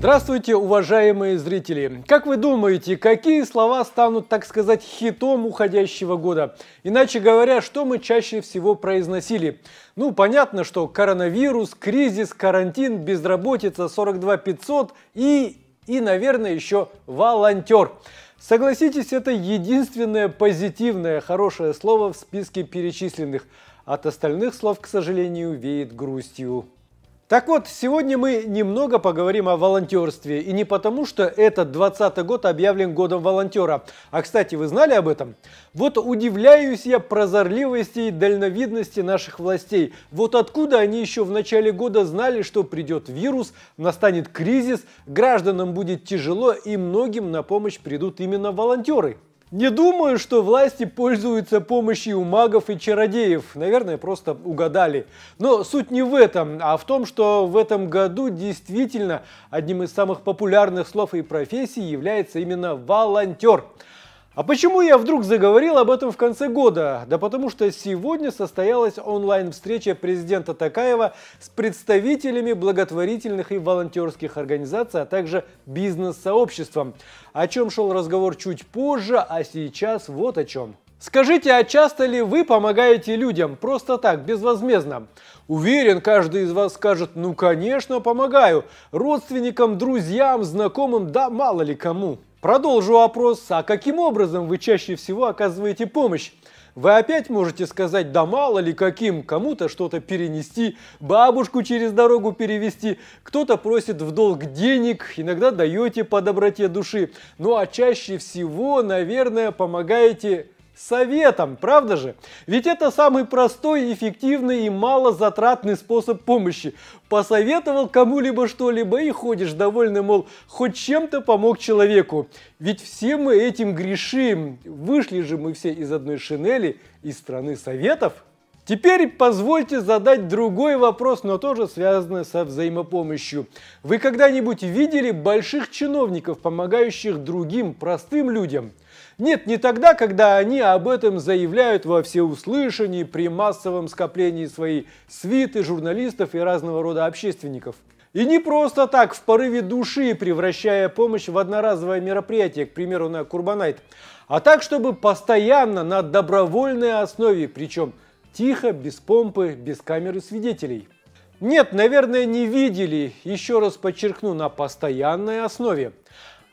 Здравствуйте, уважаемые зрители! Как вы думаете, какие слова станут, так сказать, хитом уходящего года? Иначе говоря, что мы чаще всего произносили? Ну, понятно, что коронавирус, кризис, карантин, безработица, 42 500 и, и наверное, еще волонтер. Согласитесь, это единственное позитивное, хорошее слово в списке перечисленных. От остальных слов, к сожалению, веет грустью. Так вот, сегодня мы немного поговорим о волонтерстве. И не потому, что этот 20 год объявлен годом волонтера. А, кстати, вы знали об этом? Вот удивляюсь я прозорливости и дальновидности наших властей. Вот откуда они еще в начале года знали, что придет вирус, настанет кризис, гражданам будет тяжело и многим на помощь придут именно волонтеры. Не думаю, что власти пользуются помощью у магов и чародеев. Наверное, просто угадали. Но суть не в этом, а в том, что в этом году действительно одним из самых популярных слов и профессий является именно волонтер. А почему я вдруг заговорил об этом в конце года? Да потому что сегодня состоялась онлайн-встреча президента Такаева с представителями благотворительных и волонтерских организаций, а также бизнес-сообществом. О чем шел разговор чуть позже, а сейчас вот о чем. Скажите, а часто ли вы помогаете людям? Просто так, безвозмездно. Уверен, каждый из вас скажет, ну конечно, помогаю. Родственникам, друзьям, знакомым, да мало ли кому. Продолжу опрос. А каким образом вы чаще всего оказываете помощь? Вы опять можете сказать, да мало ли каким, кому-то что-то перенести, бабушку через дорогу перевести, кто-то просит в долг денег, иногда даете по доброте души, ну а чаще всего, наверное, помогаете советом, правда же? Ведь это самый простой, эффективный и малозатратный способ помощи. Посоветовал кому-либо что-либо и ходишь довольный, мол, хоть чем-то помог человеку. Ведь все мы этим грешим. Вышли же мы все из одной шинели, из страны советов. Теперь позвольте задать другой вопрос, но тоже связанный со взаимопомощью. Вы когда-нибудь видели больших чиновников, помогающих другим простым людям? Нет, не тогда, когда они об этом заявляют во всеуслышании при массовом скоплении своей свиты, журналистов и разного рода общественников. И не просто так, в порыве души, превращая помощь в одноразовое мероприятие, к примеру, на Курбанайт, а так, чтобы постоянно, на добровольной основе, причем – Тихо, без помпы, без камеры свидетелей. Нет, наверное, не видели, еще раз подчеркну, на постоянной основе.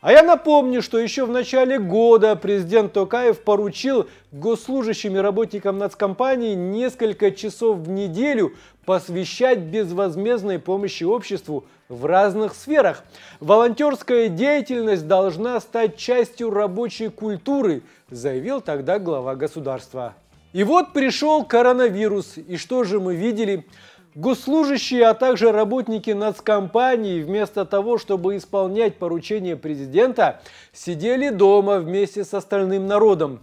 А я напомню, что еще в начале года президент Токаев поручил госслужащим и работникам нацкомпании несколько часов в неделю посвящать безвозмездной помощи обществу в разных сферах. Волонтерская деятельность должна стать частью рабочей культуры, заявил тогда глава государства. И вот пришел коронавирус, и что же мы видели? Госслужащие, а также работники нацкомпаний, вместо того, чтобы исполнять поручения президента, сидели дома вместе с остальным народом.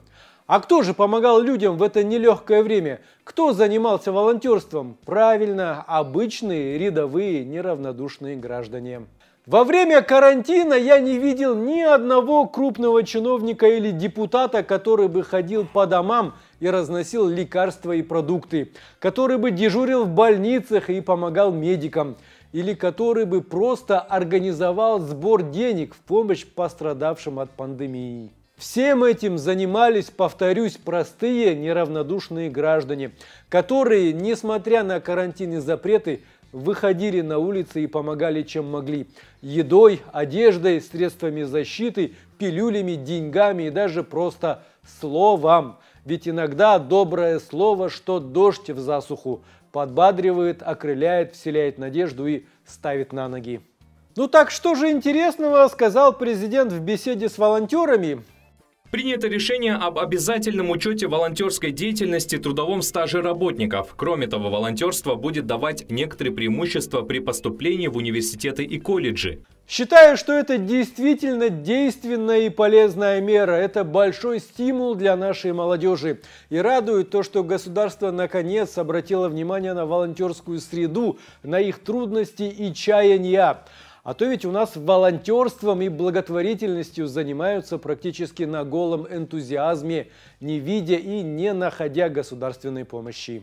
А кто же помогал людям в это нелегкое время? Кто занимался волонтерством? Правильно, обычные рядовые неравнодушные граждане. Во время карантина я не видел ни одного крупного чиновника или депутата, который бы ходил по домам и разносил лекарства и продукты, который бы дежурил в больницах и помогал медикам, или который бы просто организовал сбор денег в помощь пострадавшим от пандемии. Всем этим занимались, повторюсь, простые неравнодушные граждане, которые, несмотря на карантин и запреты, выходили на улицы и помогали чем могли. Едой, одеждой, средствами защиты, пилюлями, деньгами и даже просто словом. Ведь иногда доброе слово, что дождь в засуху, подбадривает, окрыляет, вселяет надежду и ставит на ноги. Ну так что же интересного сказал президент в беседе с волонтерами? Принято решение об обязательном учете волонтерской деятельности трудовом стаже работников. Кроме того, волонтерство будет давать некоторые преимущества при поступлении в университеты и колледжи. Считаю, что это действительно действенная и полезная мера. Это большой стимул для нашей молодежи. И радует то, что государство наконец обратило внимание на волонтерскую среду, на их трудности и чаяния. А то ведь у нас волонтерством и благотворительностью занимаются практически на голом энтузиазме, не видя и не находя государственной помощи.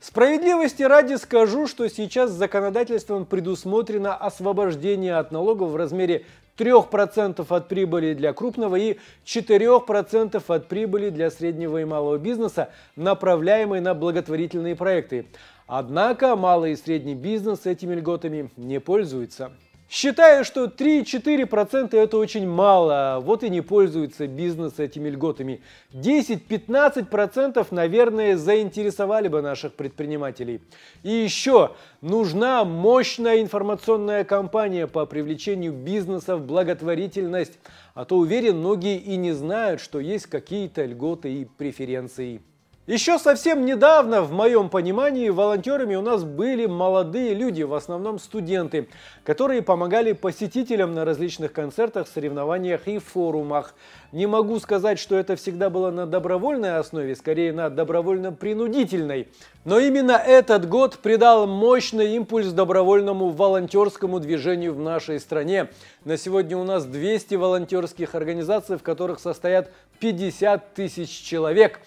Справедливости ради скажу, что сейчас законодательством предусмотрено освобождение от налогов в размере 3% от прибыли для крупного и 4% от прибыли для среднего и малого бизнеса, направляемые на благотворительные проекты. Однако малый и средний бизнес этими льготами не пользуется. Считаю, что 3-4% это очень мало, вот и не пользуется бизнес этими льготами. 10-15% наверное заинтересовали бы наших предпринимателей. И еще нужна мощная информационная кампания по привлечению бизнеса в благотворительность, а то уверен, многие и не знают, что есть какие-то льготы и преференции. Еще совсем недавно, в моем понимании, волонтерами у нас были молодые люди, в основном студенты, которые помогали посетителям на различных концертах, соревнованиях и форумах. Не могу сказать, что это всегда было на добровольной основе, скорее на добровольно-принудительной. Но именно этот год придал мощный импульс добровольному волонтерскому движению в нашей стране. На сегодня у нас 200 волонтерских организаций, в которых состоят 50 тысяч человек.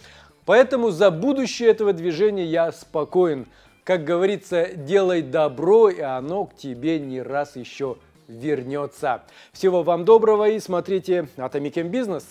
Поэтому за будущее этого движения я спокоен. Как говорится, делай добро, и оно к тебе не раз еще вернется. Всего вам доброго и смотрите «Атомикен Business.